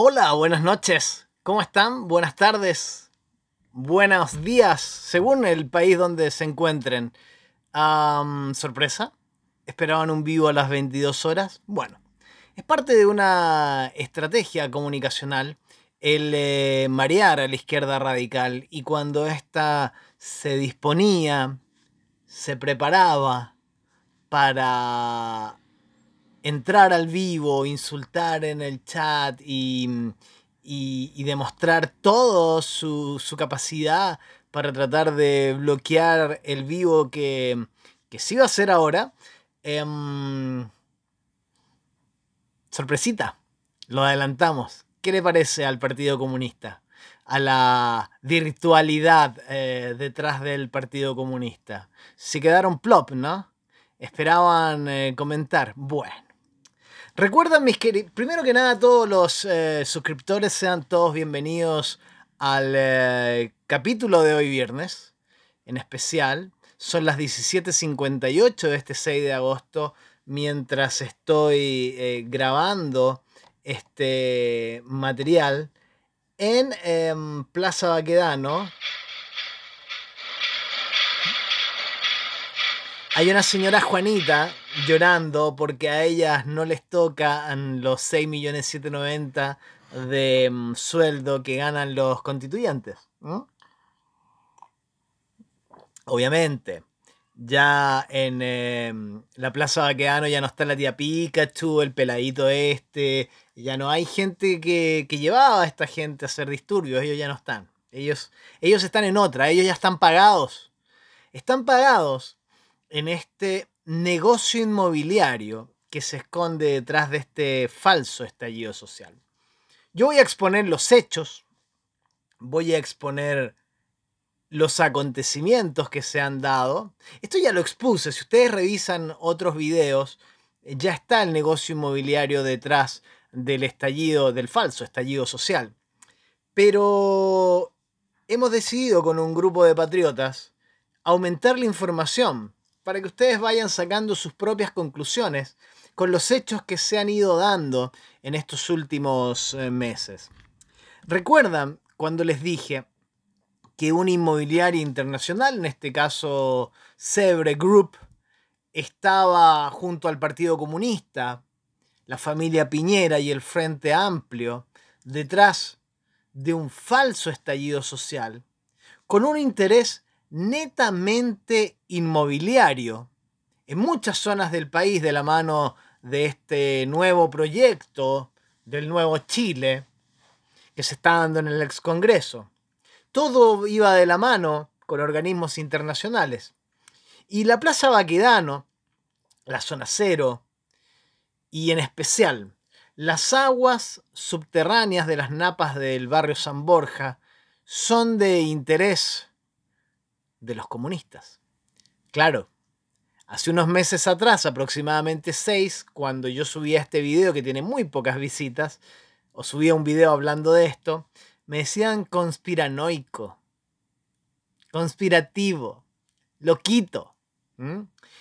Hola, buenas noches. ¿Cómo están? Buenas tardes. Buenos días, según el país donde se encuentren. ¿Sorpresa? ¿Esperaban un vivo a las 22 horas? Bueno, es parte de una estrategia comunicacional el eh, marear a la izquierda radical y cuando ésta se disponía, se preparaba para entrar al vivo, insultar en el chat y, demostrar toda su, capacidad para tratar de bloquear el vivo que, que sí va a hacer ahora. Em, sorpresita, lo adelantamos. ¿Qué le parece al Partido Comunista? a la virtualidad eh, detrás del Partido Comunista. Se quedaron plop, ¿no? Esperaban eh, comentar. Bueno. Recuerdan, mis queridos, primero que nada, todos los eh, suscriptores sean todos bienvenidos al eh, capítulo de hoy viernes, en especial. Son las 17.58 de este 6 de agosto, mientras estoy eh, grabando este material en em, Plaza Baquedano. Hay una señora Juanita llorando porque a ellas no les tocan los 6 millones 790 de mm, sueldo que ganan los constituyentes. Obviamente, ya en em, la Plaza Baqueano ya no está la tía Pikachu, el peladito este, ya no hay gente que, llevaba a esta gente a hacer disturbios, ellos ya no están. Ellos, ellos están en otra, ellos ya están pagados. Están pagados en este negocio inmobiliario que se esconde detrás de este falso estallido social. Yo voy a exponer los hechos, voy a exponer los acontecimientos que se han dado. Esto ya lo expuse, si ustedes revisan otros videos, ya está el negocio inmobiliario detrás del estallido, del falso estallido social. Pero hemos decidido con un grupo de patriotas aumentar la información para que ustedes vayan sacando sus propias conclusiones con los hechos que se han ido dando en estos últimos eh, meses. Recuerdan cuando les dije que un inmobiliario internacional, en este caso Sebre Group, estaba junto al Partido Comunista, la familia Piñera y el Frente Amplio, detrás de un falso estallido social, con un interés netamente inmobiliario. En muchas zonas del país, de la mano de este nuevo proyecto del nuevo Chile que se está dando en el ex Congreso. Todo iba de la mano con organismos internacionales. Y la Plaza Baquedano, la Zona Cero, y en especial las aguas subterráneas de las napas del barrio San Borja, son de interés de los comunistas. Claro, hace unos meses atrás, aproximadamente seis, cuando yo subía este video que tiene muy pocas visitas, o subía un video hablando de esto, me decían conspiranoico, conspirativo, loquito.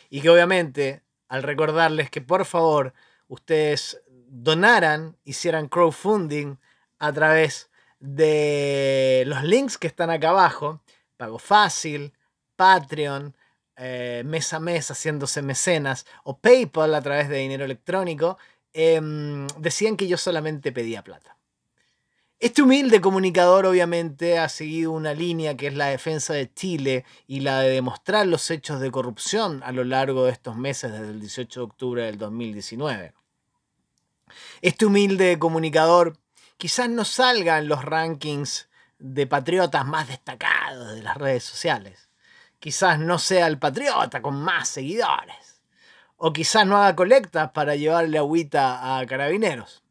Y que obviamente, al recordarles que por favor ustedes donaran, hicieran crowdfunding a través de los links que están acá abajo, Pago Fácil, Patreon, eh, mes a mes haciéndose mecenas o PayPal a través de dinero electrónico, em, decían que yo solamente pedía plata. Este humilde comunicador obviamente ha seguido una línea que es la defensa de Chile y la de demostrar los hechos de corrupción a lo largo de estos meses desde el 18 de octubre del 2019. Este humilde comunicador quizás no salga en los rankings de patriotas más destacados de las redes sociales. Quizás no sea el patriota con más seguidores. O quizás no haga colectas para llevarle agüita a carabineros.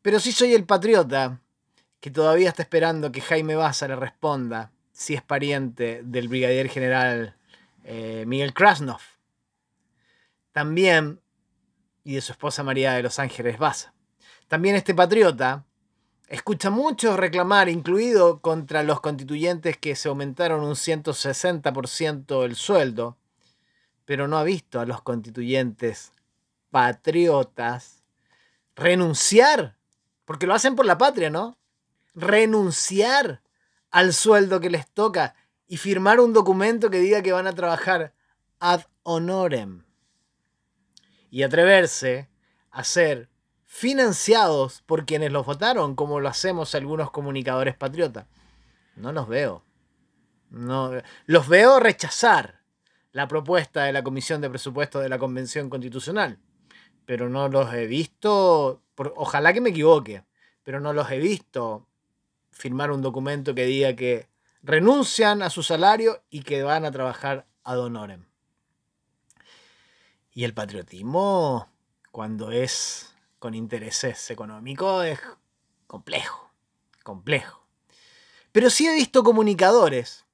Pero sí soy el patriota que todavía está esperando que Jaime Baza le responda si es pariente del brigadier general eh, Miguel Krasnov. También, y de su esposa María de los Ángeles Baza. También este patriota Escucha mucho reclamar, incluido contra los constituyentes que se aumentaron un 160% el sueldo, pero no ha visto a los constituyentes patriotas renunciar, porque lo hacen por la patria, ¿no? Renunciar al sueldo que les toca y firmar un documento que diga que van a trabajar ad honorem. Y atreverse a ser financiados por quienes los votaron, como lo hacemos algunos comunicadores patriotas. No los veo. No, los veo rechazar la propuesta de la Comisión de Presupuestos de la Convención Constitucional, pero no los he visto, ojalá que me equivoque, pero no los he visto firmar un documento que diga que renuncian a su salario y que van a trabajar ad honorem. Y el patriotismo, cuando es con intereses económicos es complejo, complejo. Pero sí he visto comunicadores,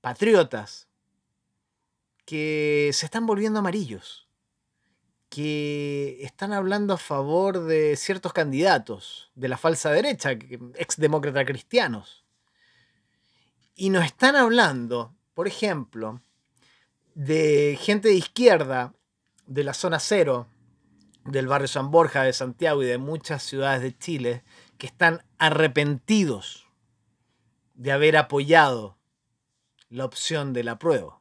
patriotas, que se están volviendo amarillos, que están hablando a favor de ciertos candidatos de la falsa derecha, exdemócratas cristianos, y nos están hablando, por ejemplo, de gente de izquierda de la zona cero del barrio San Borja, de Santiago y de muchas ciudades de Chile que están arrepentidos de haber apoyado la opción de la prueba,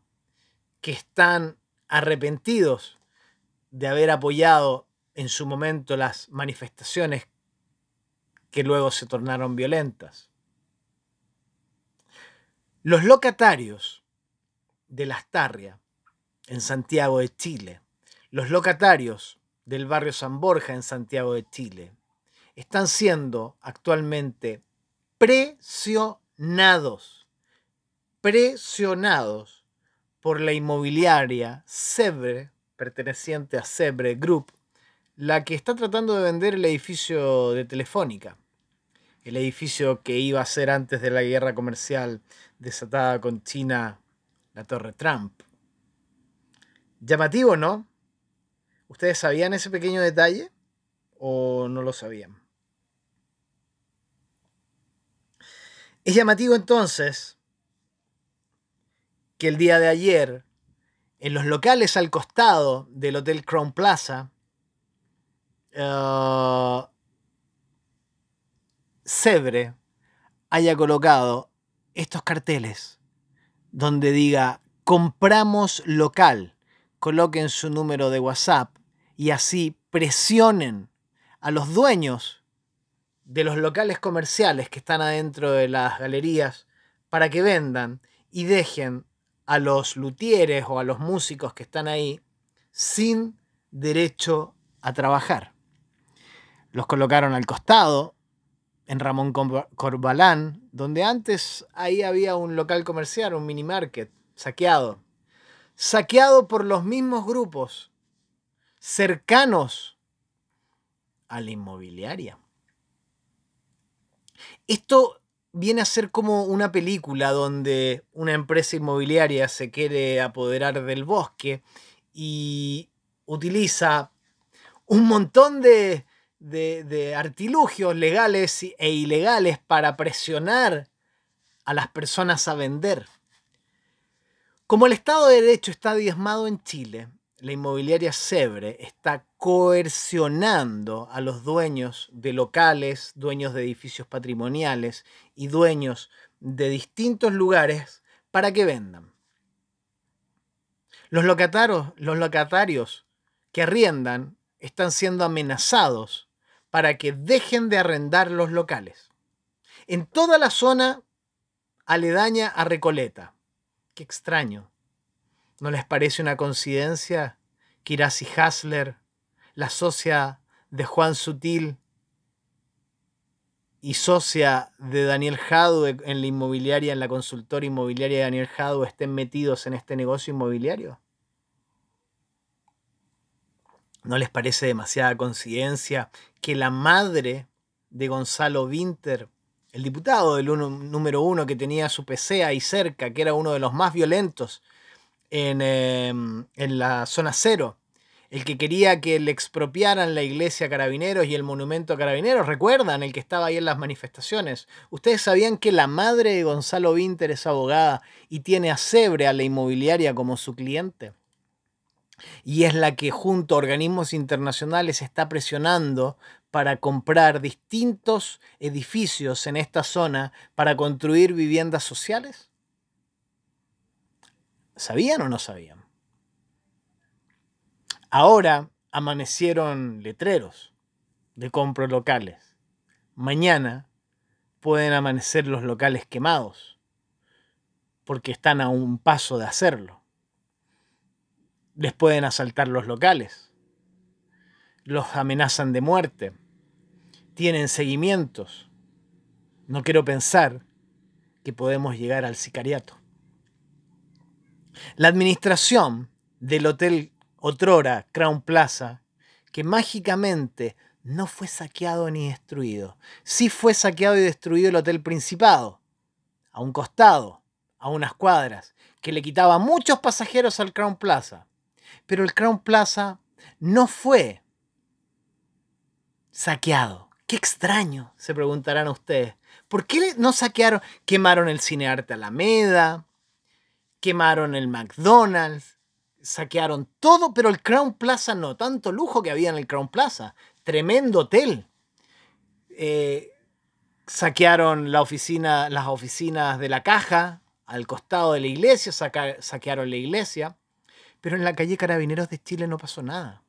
que están arrepentidos de haber apoyado en su momento las manifestaciones que luego se tornaron violentas. Los locatarios de la Astarria en Santiago de Chile, los locatarios del barrio San Borja en Santiago de Chile están siendo actualmente presionados, presionados por la inmobiliaria Sebre, perteneciente a Sebre Group, la que está tratando de vender el edificio de Telefónica, el edificio que iba a ser antes de la guerra comercial desatada con China, la Torre Trump. Llamativo, ¿no? ¿Ustedes sabían ese pequeño detalle o no lo sabían? Es llamativo entonces que el día de ayer, en los locales al costado del Hotel Crown Plaza, Zebre eh, haya colocado estos carteles donde diga compramos local, coloquen su número de WhatsApp y así presionen a los dueños de los locales comerciales que están adentro de las galerías para que vendan y dejen a los luthieres o a los músicos que están ahí sin derecho a trabajar. Los colocaron al costado, en Ramón Corbalán, donde antes ahí había un local comercial, un mini market, saqueado. Saqueado por los mismos grupos cercanos a la inmobiliaria. Esto viene a ser como una película donde una empresa inmobiliaria se quiere apoderar del bosque y utiliza un montón de, de, artilugios legales e ilegales para presionar a las personas a vender. Como el Estado de Derecho está diezmado en Chile, la inmobiliaria Sebre está coercionando a los dueños de locales, dueños de edificios patrimoniales y dueños de distintos lugares para que vendan. Los, locatarios, los locatarios que arriendan están siendo amenazados para que dejen de arrendar los locales. En toda la zona aledaña a Recoleta. Qué extraño. ¿No les parece una coincidencia que Irasi Hasler, la socia de Juan Sutil y socia de Daniel Jadue en la inmobiliaria, en la consultora inmobiliaria de Daniel Jadue, estén metidos en este negocio inmobiliario? ¿No les parece demasiada coincidencia que la madre de Gonzalo Winter, el diputado del número uno que tenía su PC ahí cerca, que era uno de los más violentos Em, en, la zona cero, el que quería que le expropiaran la iglesia Carabineros y el monumento Carabineros, recuerdan, el que estaba ahí en las manifestaciones. Ustedes sabían que la madre de Gonzalo Vinter es abogada y tiene a Cebre, a la inmobiliaria, como su cliente. Y es la que junto a organismos internacionales está presionando para comprar distintos edificios en esta zona para construir viviendas sociales. ¿Sabían o no sabían? Ahora amanecieron letreros de compro locales. Mañana pueden amanecer los locales quemados porque están a un paso de hacerlo. Les pueden asaltar los locales. Los amenazan de muerte. Tienen seguimientos. No quiero pensar que podemos llegar al sicariato. La administración del hotel Otrora Crown Plaza, que mágicamente no fue saqueado ni destruido, sí fue saqueado y destruido el hotel Principado, a un costado, a unas cuadras, que le quitaba muchos pasajeros al Crown Plaza. Pero el Crown Plaza no fue saqueado. Qué extraño, se preguntarán ustedes. ¿Por qué no saquearon, quemaron el cinearte Alameda? quemaron el McDonald's, saquearon todo, pero el Crown Plaza no, tanto lujo que había en el Crown Plaza, tremendo hotel. Eh, saquearon la oficina, las oficinas de la caja al costado de la iglesia, saquearon la iglesia, pero en la calle Carabineros de Chile no pasó nada,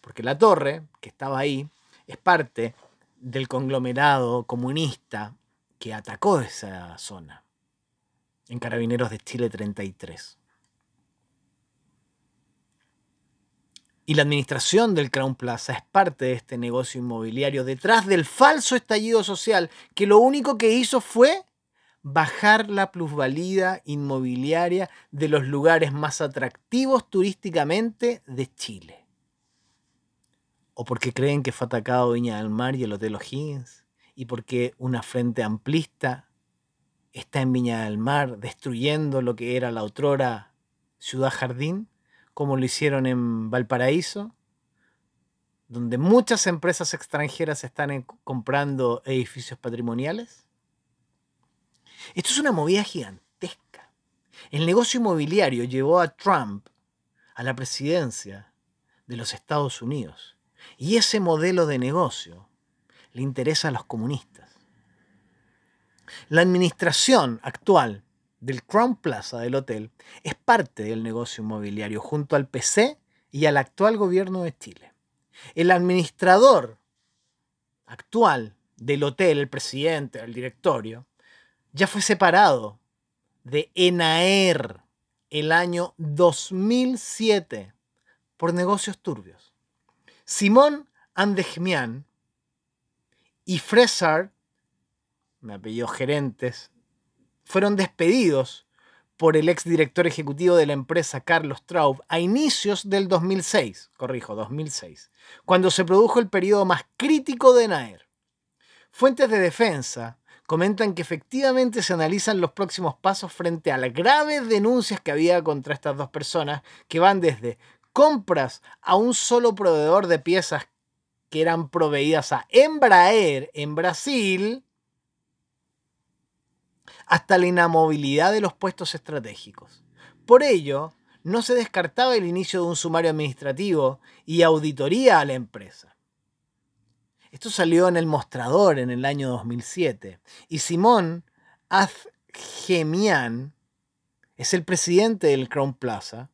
porque la torre que estaba ahí es parte del conglomerado comunista que atacó esa zona en Carabineros de Chile 33. Y la administración del Crown Plaza es parte de este negocio inmobiliario detrás del falso estallido social que lo único que hizo fue bajar la plusvalía inmobiliaria de los lugares más atractivos turísticamente de Chile. O porque creen que fue atacado Viña del Mar y el Hotel O'Higgins. Y porque una frente amplista está en Viña del Mar destruyendo lo que era la otrora ciudad jardín, como lo hicieron en Valparaíso, donde muchas empresas extranjeras están comprando edificios patrimoniales. Esto es una movida gigantesca. El negocio inmobiliario llevó a Trump a la presidencia de los Estados Unidos. Y ese modelo de negocio le interesa a los comunistas. La administración actual del Crown Plaza del hotel es parte del negocio inmobiliario junto al PC y al actual gobierno de Chile. El administrador actual del hotel, el presidente, el directorio, ya fue separado de ENAER el año 2007 por negocios turbios. Simón Andejmian y Fresard me apellido gerentes, fueron despedidos por el exdirector ejecutivo de la empresa Carlos Traub a inicios del 2006, corrijo, 2006, cuando se produjo el periodo más crítico de Naer. Fuentes de defensa comentan que efectivamente se analizan los próximos pasos frente a las graves denuncias que había contra estas dos personas, que van desde compras a un solo proveedor de piezas que eran proveídas a Embraer en Brasil, hasta la inamovilidad de los puestos estratégicos. Por ello, no se descartaba el inicio de un sumario administrativo y auditoría a la empresa. Esto salió en el mostrador en el año 2007 y Simón Azgemian es el presidente del Crown Plaza,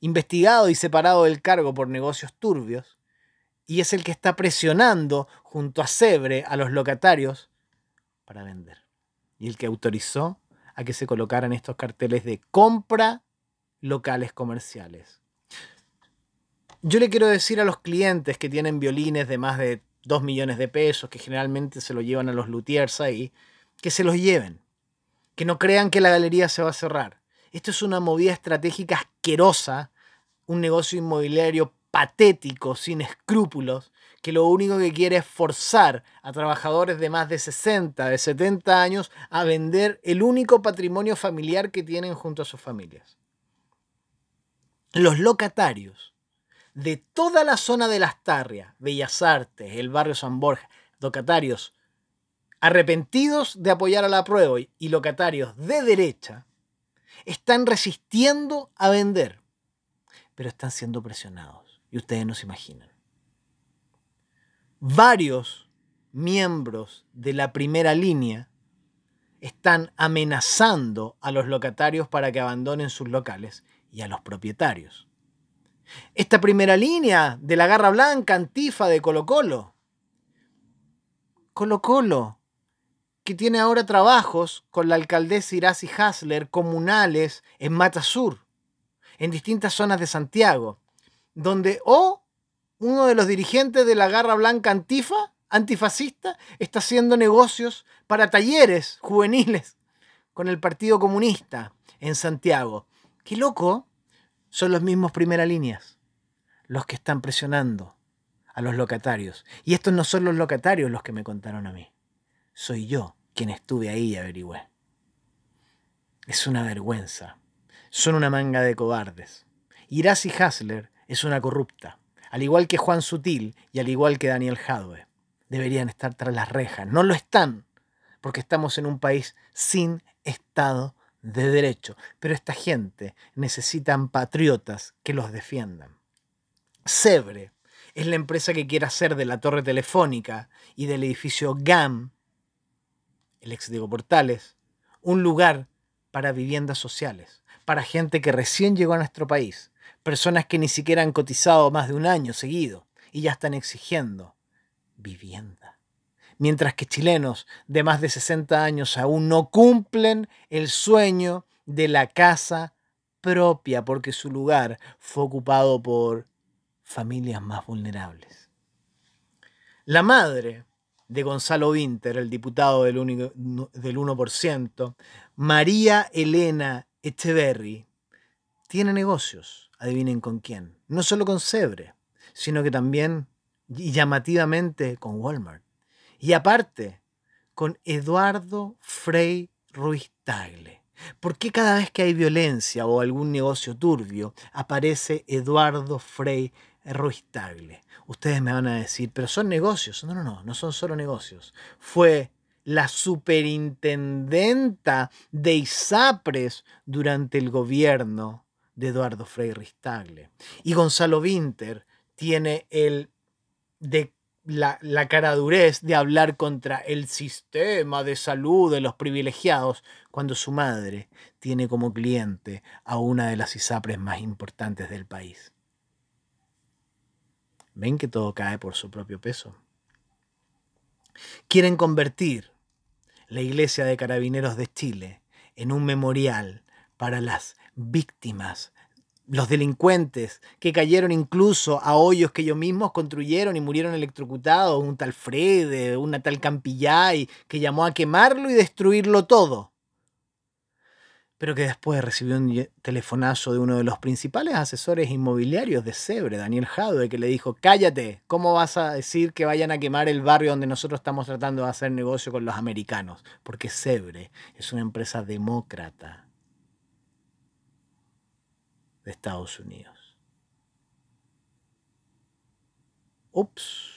investigado y separado del cargo por negocios turbios, y es el que está presionando junto a Cebre a los locatarios para vender y el que autorizó a que se colocaran estos carteles de compra locales comerciales. Yo le quiero decir a los clientes que tienen violines de más de 2 millones de pesos, que generalmente se lo llevan a los luthiers ahí, que se los lleven, que no crean que la galería se va a cerrar. Esto es una movida estratégica asquerosa, un negocio inmobiliario patético, sin escrúpulos, que lo único que quiere es forzar a trabajadores de más de 60, de 70 años a vender el único patrimonio familiar que tienen junto a sus familias. Los locatarios de toda la zona de Las Tarrias, Bellas Artes, el barrio San Borja, locatarios arrepentidos de apoyar a la prueba y locatarios de derecha, están resistiendo a vender, pero están siendo presionados. Y ustedes no se imaginan varios miembros de la primera línea están amenazando a los locatarios para que abandonen sus locales y a los propietarios. Esta primera línea de la Garra Blanca, Antifa, de Colo Colo. Colo Colo, que tiene ahora trabajos con la alcaldesa Iracy Hasler comunales en Matasur, en distintas zonas de Santiago, donde o uno de los dirigentes de la garra blanca antifa, antifascista, está haciendo negocios para talleres juveniles con el Partido Comunista en Santiago. Qué loco, son los mismos primera líneas, los que están presionando a los locatarios. Y estos no son los locatarios los que me contaron a mí. Soy yo quien estuve ahí y averigüé. Es una vergüenza. Son una manga de cobardes. Irasi Hasler es una corrupta al igual que Juan Sutil y al igual que Daniel Jadwe, deberían estar tras las rejas. No lo están, porque estamos en un país sin Estado de Derecho. Pero esta gente necesita patriotas que los defiendan. Sebre es la empresa que quiere hacer de la torre telefónica y del edificio GAM, el ex Portales, un lugar para viviendas sociales, para gente que recién llegó a nuestro país personas que ni siquiera han cotizado más de un año seguido y ya están exigiendo vivienda. Mientras que chilenos de más de 60 años aún no cumplen el sueño de la casa propia porque su lugar fue ocupado por familias más vulnerables. La madre de Gonzalo Winter, el diputado del, del 1%, María Elena Echeverry, tiene negocios adivinen con quién. No solo con Sebre, sino que también llamativamente con Walmart. Y aparte, con Eduardo Frey Ruiz Tagle. ¿Por qué cada vez que hay violencia o algún negocio turbio aparece Eduardo Frey Ruiz Tagle? Ustedes me van a decir, pero son negocios. No, no, no, no son solo negocios. Fue la superintendenta de ISAPRES durante el gobierno de Eduardo Frei Ristagle. Y Gonzalo Winter tiene el de la, la caradurez de hablar contra el sistema de salud de los privilegiados cuando su madre tiene como cliente a una de las ISAPRES más importantes del país. Ven que todo cae por su propio peso. Quieren convertir la Iglesia de Carabineros de Chile en un memorial para las víctimas, los delincuentes que cayeron incluso a hoyos que ellos mismos construyeron y murieron electrocutados, un tal Frede, una tal Campillay, que llamó a quemarlo y destruirlo todo. Pero que después recibió un telefonazo de uno de los principales asesores inmobiliarios de Sebre, Daniel Jadwe, que le dijo: Cállate, ¿cómo vas a decir que vayan a quemar el barrio donde nosotros estamos tratando de hacer negocio con los americanos? Porque Sebre es una empresa demócrata de Estados Unidos. Ups.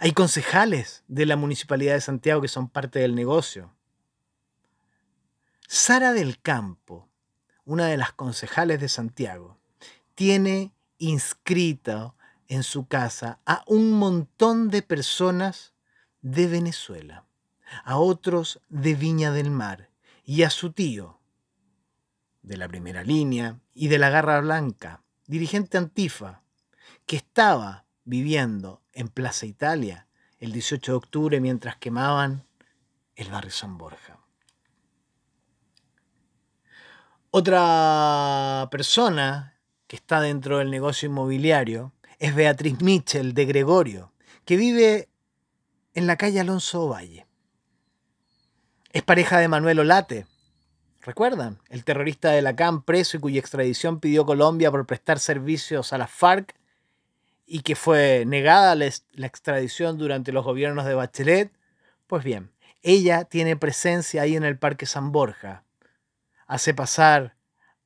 Hay concejales de la Municipalidad de Santiago que son parte del negocio. Sara del Campo, una de las concejales de Santiago, tiene inscrita en su casa a un montón de personas de Venezuela a otros de Viña del Mar y a su tío, de la primera línea y de la Garra Blanca, dirigente antifa, que estaba viviendo en Plaza Italia el 18 de octubre mientras quemaban el barrio San Borja. Otra persona que está dentro del negocio inmobiliario es Beatriz Mitchell de Gregorio, que vive en la calle Alonso Valle. Es pareja de Manuel Olate. ¿Recuerdan? El terrorista de la preso y cuya extradición pidió Colombia por prestar servicios a la FARC y que fue negada la extradición durante los gobiernos de Bachelet. Pues bien, ella tiene presencia ahí en el Parque San Borja. Hace pasar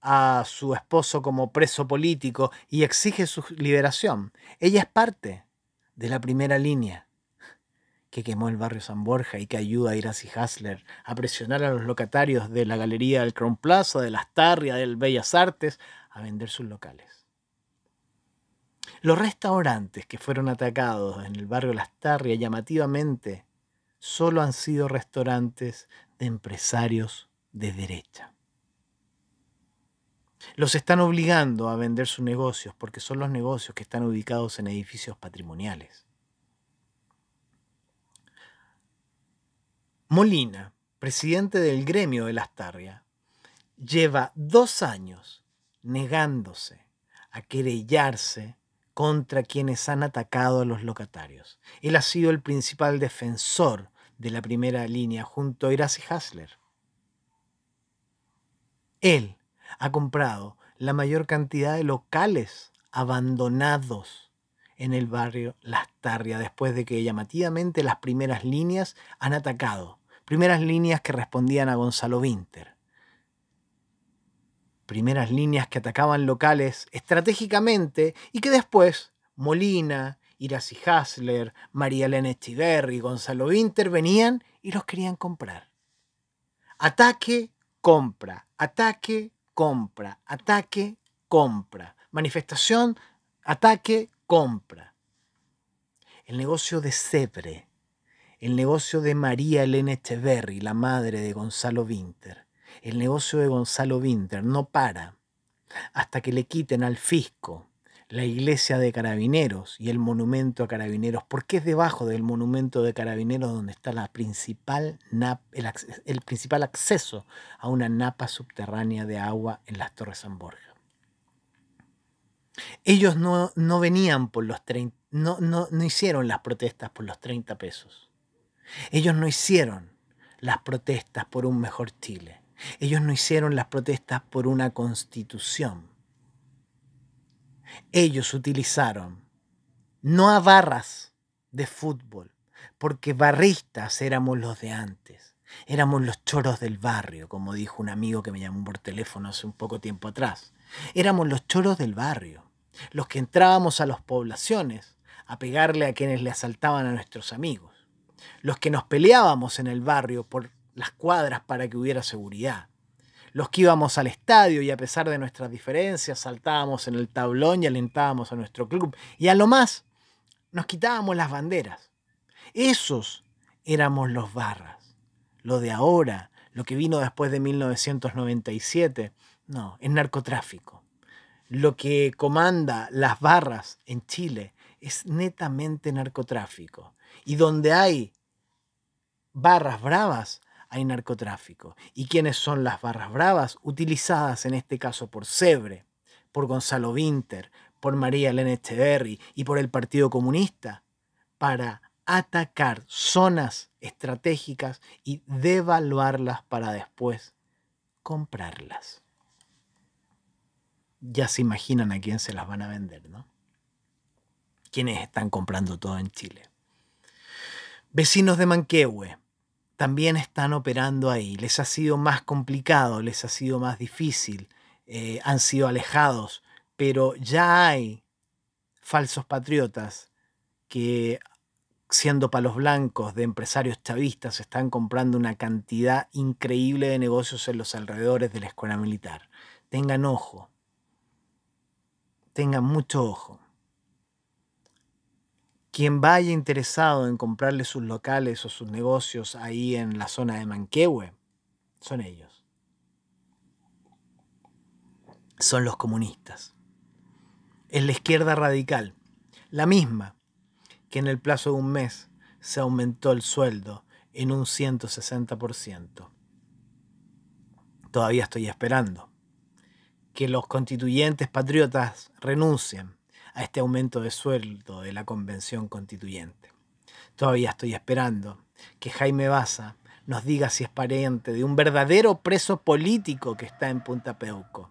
a su esposo como preso político y exige su liberación. Ella es parte de la primera línea que quemó el barrio San Borja y que ayuda a Iraci Hasler a presionar a los locatarios de la galería del Crown Plaza, de las Tarrias, del Bellas Artes, a vender sus locales. Los restaurantes que fueron atacados en el barrio Las Tarria llamativamente solo han sido restaurantes de empresarios de derecha. Los están obligando a vender sus negocios porque son los negocios que están ubicados en edificios patrimoniales. Molina, presidente del gremio de las lleva dos años negándose a querellarse contra quienes han atacado a los locatarios. Él ha sido el principal defensor de la primera línea junto a Grace Hasler. Él ha comprado la mayor cantidad de locales abandonados en el barrio Las después de que llamativamente las primeras líneas han atacado Primeras líneas que respondían a Gonzalo Winter. Primeras líneas que atacaban locales estratégicamente y que después Molina, y Hasler, María Elena Echiverri, Gonzalo Winter venían y los querían comprar. Ataque, compra, ataque, compra, ataque, compra. Manifestación, ataque, compra. El negocio de Cepre el negocio de María Elena Echeverry, la madre de Gonzalo Winter. El negocio de Gonzalo Winter no para hasta que le quiten al fisco la iglesia de carabineros y el monumento a carabineros, porque es debajo del monumento de carabineros donde está el, principal acceso a una napa subterránea de agua en las Torres San Borja. Ellos no, venían por los 30, no hicieron las protestas por los 30 pesos. Ellos no hicieron las protestas por un mejor Chile. Ellos no hicieron las protestas por una constitución. Ellos utilizaron no a barras de fútbol, porque barristas éramos los de antes. Éramos los choros del barrio, como dijo un amigo que me llamó por teléfono hace un poco tiempo atrás. Éramos los choros del barrio, los que entrábamos a las poblaciones a pegarle a quienes le asaltaban a nuestros amigos los que nos peleábamos en el barrio por las cuadras para que hubiera seguridad, los que íbamos al estadio y a pesar de nuestras diferencias saltábamos en el tablón y alentábamos a nuestro club y a lo más nos quitábamos las banderas. Esos éramos los barras. Lo de ahora, lo que vino después de 1997, no, es narcotráfico. Lo que comanda las barras en Chile es netamente narcotráfico. Y donde hay barras bravas, hay narcotráfico. ¿Y quiénes son las barras bravas? Utilizadas en este caso por Sebre, por Gonzalo Winter, por María Elena Echeverry y por el Partido Comunista para atacar zonas estratégicas y devaluarlas para después comprarlas. Ya se imaginan a quién se las van a vender, ¿no? ¿Quiénes están comprando todo en Chile? Vecinos de Manquehue también están operando ahí. Les ha sido más complicado, les ha sido más difícil, eh, han sido alejados, pero ya hay falsos patriotas que siendo palos blancos de empresarios chavistas, están comprando una cantidad increíble de negocios en los alrededores de la escuela militar. Tengan ojo, tengan mucho ojo quien vaya interesado en comprarle sus locales o sus negocios ahí en la zona de Manquehue, son ellos. Son los comunistas. Es la izquierda radical, la misma que en el plazo de un mes se aumentó el sueldo en un 160%. Todavía estoy esperando que los constituyentes patriotas renuncien a este aumento de sueldo de la Convención Constituyente. Todavía estoy esperando que Jaime Baza nos diga si es pariente de un verdadero preso político que está en Punta Peuco.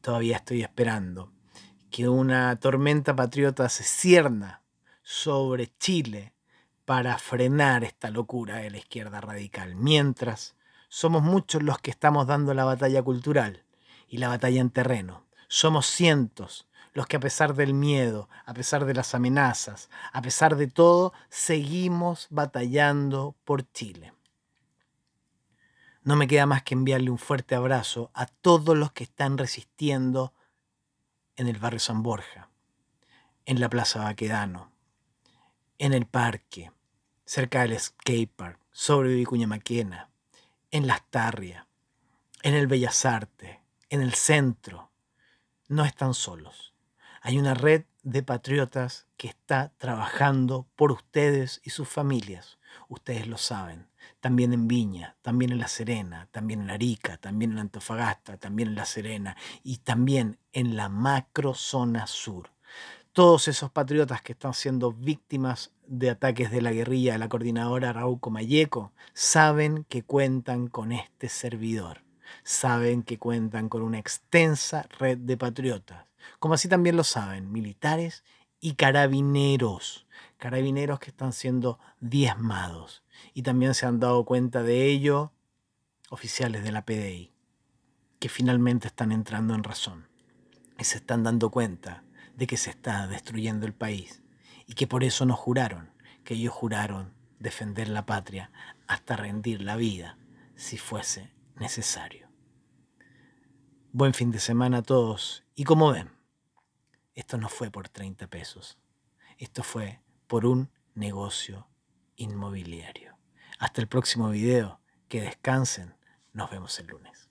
Todavía estoy esperando que una tormenta patriota se cierna sobre Chile para frenar esta locura de la izquierda radical. Mientras, somos muchos los que estamos dando la batalla cultural y la batalla en terreno. Somos cientos los que a pesar del miedo, a pesar de las amenazas, a pesar de todo, seguimos batallando por Chile. No me queda más que enviarle un fuerte abrazo a todos los que están resistiendo en el barrio San Borja, en la Plaza Baquedano, en el parque, cerca del Park, sobre Vicuña Maquena, en Las Tarrias, en el Bellas Artes, en el centro. No están solos. Hay una red de patriotas que está trabajando por ustedes y sus familias. Ustedes lo saben. También en Viña, también en La Serena, también en Arica, también en Antofagasta, también en La Serena y también en la macro zona sur. Todos esos patriotas que están siendo víctimas de ataques de la guerrilla de la coordinadora Arauco Mayeco saben que cuentan con este servidor. Saben que cuentan con una extensa red de patriotas como así también lo saben, militares y carabineros, carabineros que están siendo diezmados. Y también se han dado cuenta de ello oficiales de la PDI, que finalmente están entrando en razón y se están dando cuenta de que se está destruyendo el país y que por eso nos juraron, que ellos juraron defender la patria hasta rendir la vida si fuese necesario. Buen fin de semana a todos y como ven, esto no fue por 30 pesos, esto fue por un negocio inmobiliario. Hasta el próximo video, que descansen, nos vemos el lunes.